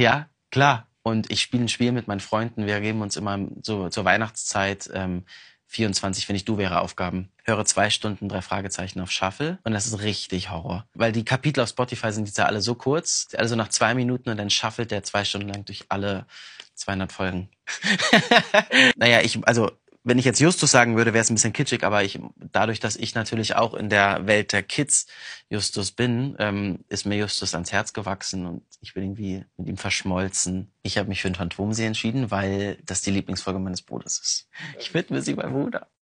Ja, klar. Und ich spiele ein Spiel mit meinen Freunden. Wir geben uns immer so zur Weihnachtszeit ähm, 24, wenn ich du wäre, Aufgaben. Höre zwei Stunden drei Fragezeichen auf Shuffle und das ist richtig Horror. Weil die Kapitel auf Spotify sind jetzt ja alle so kurz, also nach zwei Minuten und dann shuffelt der zwei Stunden lang durch alle 200 Folgen. naja, ich, also wenn ich jetzt Justus sagen würde, wäre es ein bisschen kitschig, aber ich, dadurch, dass ich natürlich auch in der Welt der Kids Justus bin, ähm, ist mir Justus ans Herz gewachsen und ich bin irgendwie mit ihm verschmolzen. Ich habe mich für den Phantomsee entschieden, weil das die Lieblingsfolge meines Bruders ist. Ich widme sie meinem Bruder.